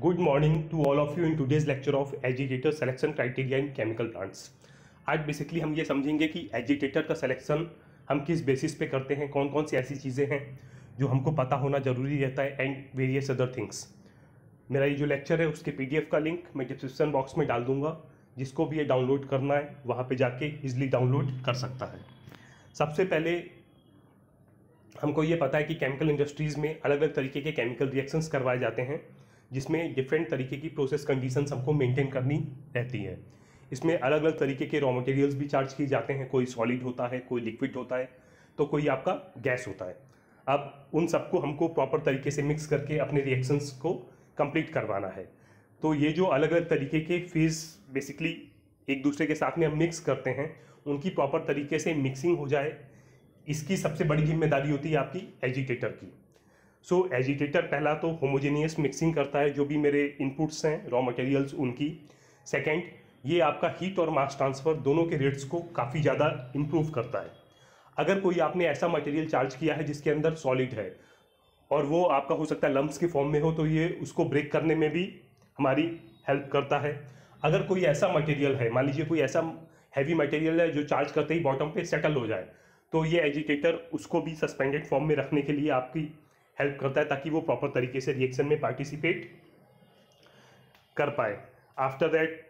good morning to all of you in today's lecture of agitator selection criteria in chemical plants आज basically हम ये समझेंगे कि agitator का सिलेक्शन हम किस बेसिस पे करते हैं कौन कौन सी ऐसी चीज़ें हैं जो हमको पता होना ज़रूरी रहता है एंड वेरियस अदर थिंग्स मेरा ये जो लेक्चर है उसके पी का लिंक मैं डिस्क्रिप्सन बॉक्स में डाल दूंगा जिसको भी ये डाउनलोड करना है वहाँ पर जाके ईजिली डाउनलोड कर सकता है सबसे पहले हमको ये पता है कि केमिकल इंडस्ट्रीज़ में अलग अलग तरीके के केमिकल रिएक्शंस करवाए जाते हैं जिसमें डिफरेंट तरीके की प्रोसेस कंडीशन हमको मेंटेन करनी रहती है इसमें अलग अलग तरीके के रॉ मटेरियल्स भी चार्ज किए जाते हैं कोई सॉलिड होता है कोई लिक्विड होता है तो कोई आपका गैस होता है अब उन सबको हमको प्रॉपर तरीके से मिक्स करके अपने रिएक्शंस को कंप्लीट करवाना है तो ये जो अलग अलग तरीके के फेज बेसिकली एक दूसरे के साथ में हम मिक्स करते हैं उनकी प्रॉपर तरीके से मिक्सिंग हो जाए इसकी सबसे बड़ी जिम्मेदारी होती है आपकी एजुकेटर की सो so, एजिटेटर पहला तो होमोजेनियस मिक्सिंग करता है जो भी मेरे इनपुट्स हैं रॉ मटेरियल्स उनकी सेकेंड ये आपका हीट और मास ट्रांसफ़र दोनों के रेट्स को काफ़ी ज़्यादा इम्प्रूव करता है अगर कोई आपने ऐसा मटेरियल चार्ज किया है जिसके अंदर सॉलिड है और वो आपका हो सकता है लम्ब्स के फॉर्म में हो तो ये उसको ब्रेक करने में भी हमारी हेल्प करता है अगर कोई ऐसा मटेरियल है मान लीजिए कोई ऐसा हैवी मटेरियल है जो चार्ज करते ही बॉटम पे सेटल हो जाए तो ये एजिटेटर उसको भी सस्पेंडेड फॉर्म में रखने के लिए आपकी हेल्प करता है ताकि वो प्रॉपर तरीके से रिएक्शन में पार्टिसिपेट कर पाए after that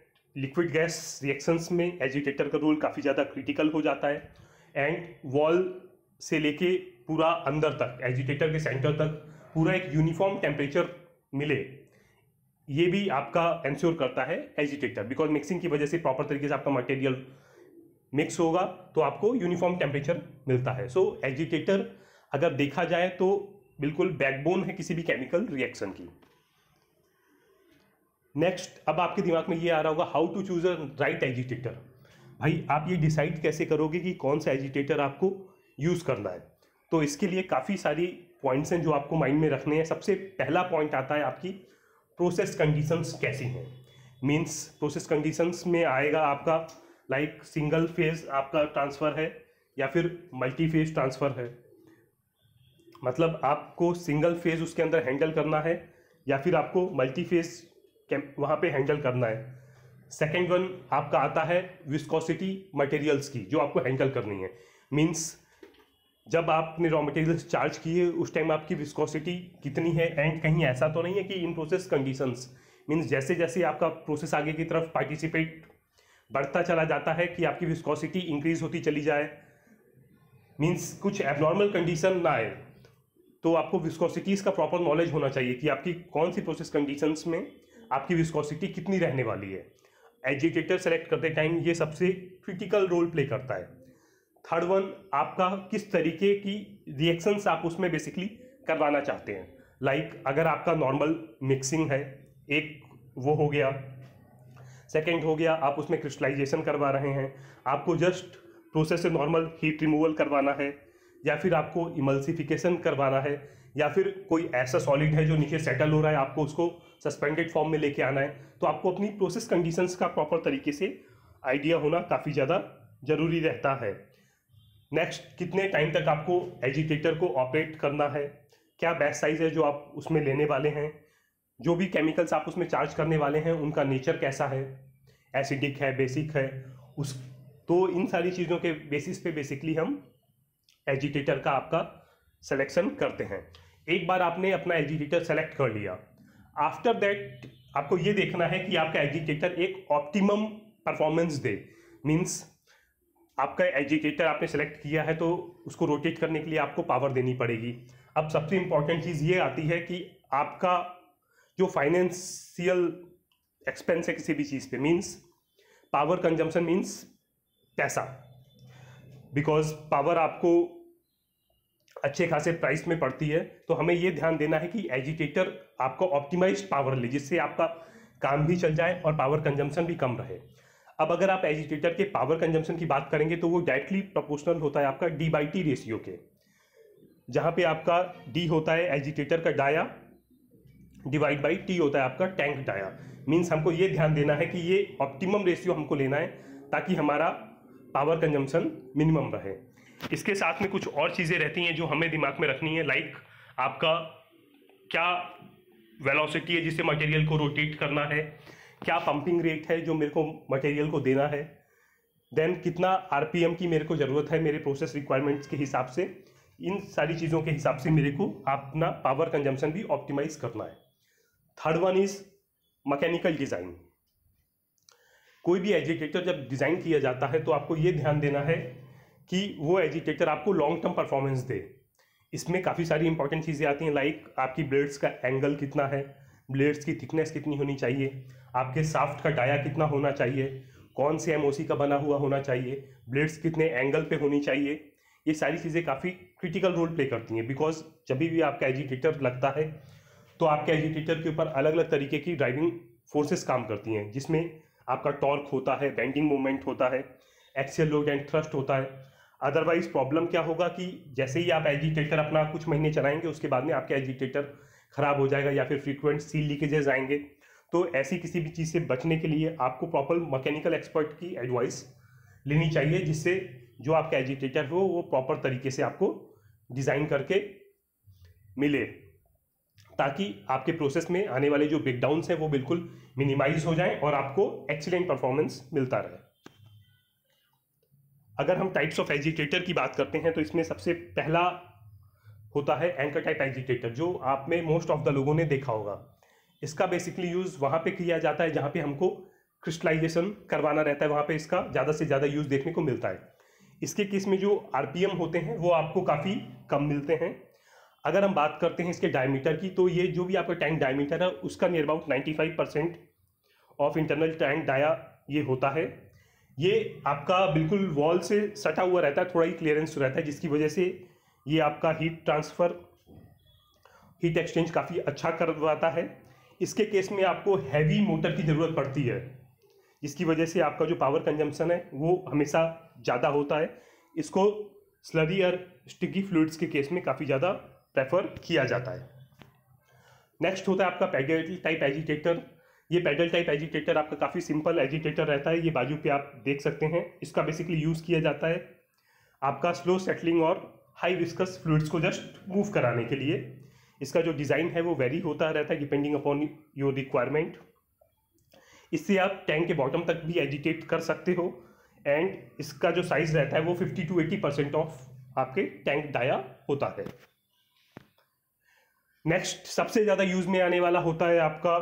liquid gas reactions में एजिटेटर का रोल काफ़ी ज़्यादा क्रिटिकल हो जाता है एंड वॉल से लेके पूरा अंदर तक एजिटेटर के सेंटर तक पूरा एक यूनिफॉर्म टेम्परेचर मिले ये भी आपका एंश्योर करता है एजिटेटर बिकॉज मिक्सिंग की वजह से प्रॉपर तरीके से आपका मटेरियल मिक्स होगा तो आपको यूनिफॉर्म टेम्परेचर मिलता है सो so, एजिटेटर अगर देखा जाए तो बिल्कुल बैकबोन है किसी भी केमिकल रिएक्शन की नेक्स्ट अब आपके दिमाग में ये आ रहा होगा how to choose a right agitator भाई आप ये डिसाइड कैसे करोगे कि कौन सा एजिटेटर आपको यूज़ करना है तो इसके लिए काफ़ी सारी पॉइंट्स हैं जो आपको माइंड में रखने हैं सबसे पहला पॉइंट आता है आपकी प्रोसेस कंडीशंस कैसी हैं मींस प्रोसेस कंडीशंस में आएगा आपका लाइक सिंगल फेज आपका ट्रांसफ़र है या फिर मल्टी फेज ट्रांसफ़र है मतलब आपको सिंगल फेज उसके अंदर हैंडल करना है या फिर आपको मल्टी फेज वहाँ पे हैंडल करना है सेकेंड वन आपका आता है विस्कोसिटी मटेरियल्स की जो आपको हैंडल करनी है मीन्स जब आपने रॉ मटेरियल्स चार्ज किए उस टाइम आपकी विस्कोसिटी कितनी है एंड कहीं ऐसा तो नहीं है कि इन प्रोसेस कंडीशंस मीन्स जैसे जैसे आपका प्रोसेस आगे की तरफ पार्टिसिपेट बढ़ता चला जाता है कि आपकी विस्कोसिटी इंक्रीज होती चली जाए मीन्स कुछ एबनॉर्मल कंडीशन ना आए तो आपको विस्कोसिटीज़ का प्रॉपर नॉलेज होना चाहिए कि आपकी कौन सी प्रोसेस कंडीशंस में आपकी विस्कोसिटी कितनी रहने वाली है एजिटेटर सेलेक्ट करते टाइम ये सबसे क्रिटिकल रोल प्ले करता है थर्ड वन आपका किस तरीके की रिएक्शंस आप उसमें बेसिकली करवाना चाहते हैं लाइक like, अगर आपका नॉर्मल मिक्सिंग है एक वो हो गया सेकेंड हो गया आप उसमें क्रिस्टलाइजेशन करवा रहे हैं आपको जस्ट प्रोसेस से नॉर्मल हीट रिमूवल करवाना है या फिर आपको इमल्सिफिकेशन करवाना है या फिर कोई ऐसा सॉलिड है जो नीचे सेटल हो रहा है आपको उसको सस्पेंडेड फॉर्म में लेके आना है तो आपको अपनी प्रोसेस कंडीशंस का प्रॉपर तरीके से आइडिया होना काफ़ी ज़्यादा ज़रूरी रहता है नेक्स्ट कितने टाइम तक आपको एजिटेटर को ऑपरेट करना है क्या बैच साइज़ है जो आप उसमें लेने वाले हैं जो भी केमिकल्स आप उसमें चार्ज करने वाले हैं उनका नेचर कैसा है एसिडिक है बेसिक है उस तो इन सारी चीज़ों के बेसिस पे बेसिकली हम एजिटेटर का आपका सिलेक्शन करते हैं एक बार आपने अपना एजिटेटर सेलेक्ट कर लिया आफ्टर दैट आपको ये देखना है कि आपका एजिटेटर एक ऑप्टिमम परफॉर्मेंस दे मीन्स आपका एजिटेटर आपने सेलेक्ट किया है तो उसको रोटेट करने के लिए आपको पावर देनी पड़ेगी अब सबसे इम्पॉर्टेंट चीज़ ये आती है कि आपका जो फाइनेंशियल एक्सपेंस है किसी भी चीज़ पे मीन्स पावर कंजम्पशन मीन्स पैसा बिकॉज पावर आपको अच्छे खासे प्राइस में पड़ती है तो हमें ये ध्यान देना है कि एजिटेटर आपका ऑप्टिमाइज पावर ले जिससे आपका काम भी चल जाए और पावर कंजम्पशन भी कम रहे अब अगर आप एजिटेटर के पावर कंजम्पशन की बात करेंगे तो वो डायरेक्टली प्रोपोर्शनल होता है आपका डी बाई टी रेशियो के जहाँ पे आपका डी होता है एजिटेटर का डाया डिवाइड बाई टी होता है आपका टैंक डाया मीन्स हमको ये ध्यान देना है कि ये ऑप्टिमम रेशियो हमको लेना है ताकि हमारा पावर कंजम्पशन मिनिमम रहे इसके साथ में कुछ और चीज़ें रहती हैं जो हमें दिमाग में रखनी है लाइक आपका क्या वेलोसिटी है जिसे मटेरियल को रोटेट करना है क्या पंपिंग रेट है जो मेरे को मटेरियल को देना है देन कितना आर की मेरे को ज़रूरत है मेरे प्रोसेस रिक्वायरमेंट्स के हिसाब से इन सारी चीज़ों के हिसाब से मेरे को अपना पावर कंजम्पशन भी ऑप्टिमाइज करना है third one is mechanical design कोई भी एजुकेटर जब डिज़ाइन किया जाता है तो आपको ये ध्यान देना है कि वो एजुकेटर आपको लॉन्ग टर्म परफॉर्मेंस दे इसमें काफ़ी सारी इंपॉर्टेंट चीज़ें आती हैं लाइक आपकी ब्लेड्स का एंगल कितना है ब्लेड्स की थिकनेस कितनी होनी चाहिए आपके साफ्ट का डाया कितना होना चाहिए कौन से एम का बना हुआ होना चाहिए ब्लेड्स कितने एंगल पे होनी चाहिए ये सारी चीज़ें काफ़ी क्रिटिकल रोल प्ले करती हैं बिकॉज जब भी आपका एजुकेटर लगता है तो आपके एजुकेटर के ऊपर अलग अलग तरीके की ड्राइविंग फोर्सेस काम करती हैं जिसमें आपका टॉर्क होता है बेंडिंग मोमेंट होता है एक्सेल लोड एंड थ्रस्ट होता है अदरवाइज प्रॉब्लम क्या होगा कि जैसे ही आप एजिटेटर अपना कुछ महीने चलाएंगे उसके बाद में आपके एजिटेटर खराब हो जाएगा या फिर फ्रीक्वेंट सील लीकेजेस आएंगे तो ऐसी किसी भी चीज़ से बचने के लिए आपको प्रॉपर मैकेनिकल एक्सपर्ट की एडवाइस लेनी चाहिए जिससे जो आपका एजिटेटर हो वो प्रॉपर तरीके से आपको डिज़ाइन करके मिले ताकि आपके प्रोसेस में आने वाले जो ब्रेकडाउंस हैं वो बिल्कुल मिनिमाइज हो जाएं और आपको एक्सीलेंट परफॉर्मेंस मिलता रहे अगर हम टाइप्स ऑफ एजिटेटर की बात करते हैं तो इसमें सबसे पहला होता है एंकर टाइप एजिटेटर जो आप में मोस्ट ऑफ द लोगों ने देखा होगा इसका बेसिकली यूज़ वहां पे किया जाता है जहां पे हमको क्रिस्टलाइजेशन करवाना रहता है वहां पे इसका ज़्यादा से ज़्यादा यूज़ देखने को मिलता है इसके किस में जो आरपीएम होते हैं वो आपको काफ़ी कम मिलते हैं अगर हम बात करते हैं इसके डायमीटर की तो ये जो भी आपका टैंक डायमीटर है उसका near about ninety five percent of internal tank dia ये होता है ये आपका बिल्कुल वॉल से सटा हुआ रहता है थोड़ा ही क्लियरेंस रहता है जिसकी वजह से ये आपका हीट ट्रांसफ़र हीट एक्सचेंज काफ़ी अच्छा करवाता है इसके केस में आपको हैवी मोटर की ज़रूरत पड़ती है जिसकी वजह से आपका जो पावर कंजम्पशन है वो हमेशा ज़्यादा होता है इसको स्लरी और स्टिकी फ्लूड्स के केस में काफ़ी ज़्यादा प्रेफर किया जाता है नेक्स्ट होता है आपका पैडल टाइप एजिटेटर ये पैडल टाइप एजिटेटर आपका काफ़ी सिंपल एजिटेटर रहता है ये बाजू पे आप देख सकते हैं इसका बेसिकली यूज़ किया जाता है आपका स्लो सेटलिंग और हाई विस्कस फ्लूड्स को जस्ट मूव कराने के लिए इसका जो डिज़ाइन है वो वेरी होता रहता है डिपेंडिंग अपॉन योर रिक्वायरमेंट इससे आप टैंक के बॉटम तक भी एजिटेट कर सकते हो एंड इसका जो साइज़ रहता है वो fifty to eighty percent of आपके टैंक डाया होता है नेक्स्ट सबसे ज़्यादा यूज में आने वाला होता है आपका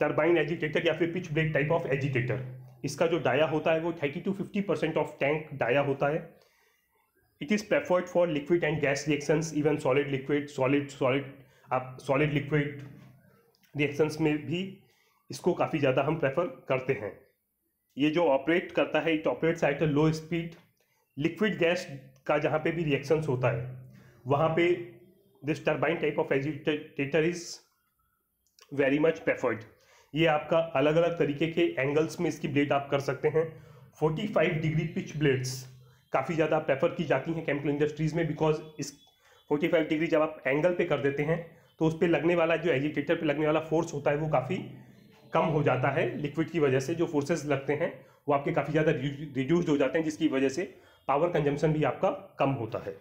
टर्बाइन एजिटेटर या फिर pitch break type of agitator इसका जो डाया होता है वो thirty to fifty percent of tank dia होता है it is preferred for liquid and gas reactions even solid liquid solid solid आप सॉलिड लिक्विड रिएक्शंस में भी इसको काफ़ी ज़्यादा हम प्रेफर करते हैं ये जो ऑपरेट करता है it operates at a low speed liquid gas का जहाँ पे भी रिएक्शंस होता है वहाँ पे this turbine type of agitator is very much preferred ये आपका अलग अलग तरीके के एंगल्स में इसकी ब्लेड आप कर सकते हैं 45 डिग्री पिच ब्लेड्स काफ़ी ज़्यादा प्रेफर की जाती हैं केमिकल इंडस्ट्रीज़ में बिकॉज इस 45 डिग्री जब आप एंगल पे कर देते हैं तो उस पर लगने वाला जो एजिटेटर पे लगने वाला फोर्स होता है वो काफ़ी कम हो जाता है लिक्विड की वजह से जो फोर्सेज लगते हैं वो आपके काफ़ी ज़्यादा रिड्यूस्ड हो जाते हैं जिसकी वजह से पावर कंजम्पशन भी आपका कम होता है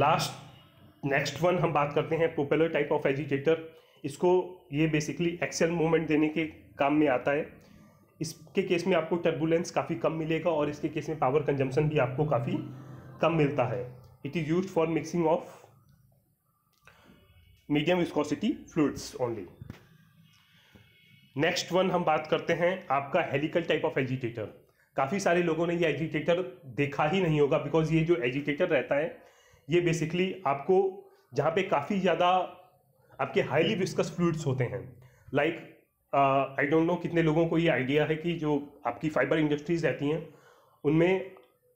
लास्ट नेक्स्ट वन हम बात करते हैं प्रोपेलर टाइप ऑफ एजिटेटर इसको ये बेसिकली एक्सेल मूवमेंट देने के काम में आता है इसके केस में आपको टर्बुलेंस काफ़ी कम मिलेगा और इसके केस में पावर कंजम्पशन भी आपको काफ़ी कम मिलता है it is use for mixing of medium viscosity fluids only next one हम बात करते हैं आपका हेलिकल टाइप ऑफ एजिटेटर काफ़ी सारे लोगों ने ये एजिटेटर देखा ही नहीं होगा बिकॉज ये जो एजिटेटर रहता है ये बेसिकली आपको जहाँ पे काफ़ी ज़्यादा आपके हाईली विस्कस फ्लूड्स होते हैं लाइक आई डोंट नो कितने लोगों को ये आइडिया है कि जो आपकी फाइबर इंडस्ट्रीज़ रहती हैं उनमें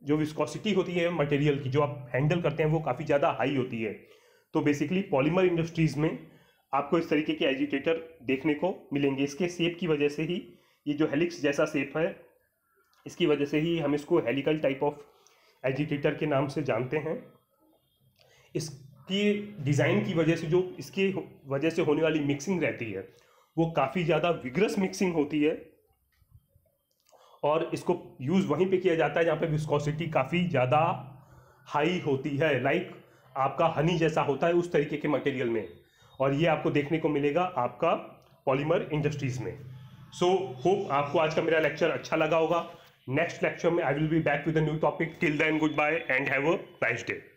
जो विस्कोसिटी होती है मटेरियल की जो आप हैंडल करते हैं वो काफ़ी ज़्यादा हाई होती है तो बेसिकली पॉलीमर इंडस्ट्रीज़ में आपको इस तरीके के एजिटेटर देखने को मिलेंगे इसके सेप की वजह से ही ये जो हेलिक्स जैसा सेप है इसकी वजह से ही हम इसको हेलिकल टाइप ऑफ एजिटेटर के नाम से जानते हैं इसकी डिज़ाइन की वजह से जो इसकी वजह से होने वाली मिक्सिंग रहती है वो काफ़ी ज़्यादा विग्रस मिक्सिंग होती है और इसको यूज़ वहीं पे किया जाता है जहाँ पे विस्कोसिटी काफ़ी ज़्यादा हाई होती है लाइक आपका हनी जैसा होता है उस तरीके के मटेरियल में और ये आपको देखने को मिलेगा आपका पॉलीमर इंडस्ट्रीज़ में सो so, होप आपको आज का मेरा लेक्चर अच्छा लगा होगा नेक्स्ट लेक्चर में I will be back with a new topic till then goodbye and have a nice day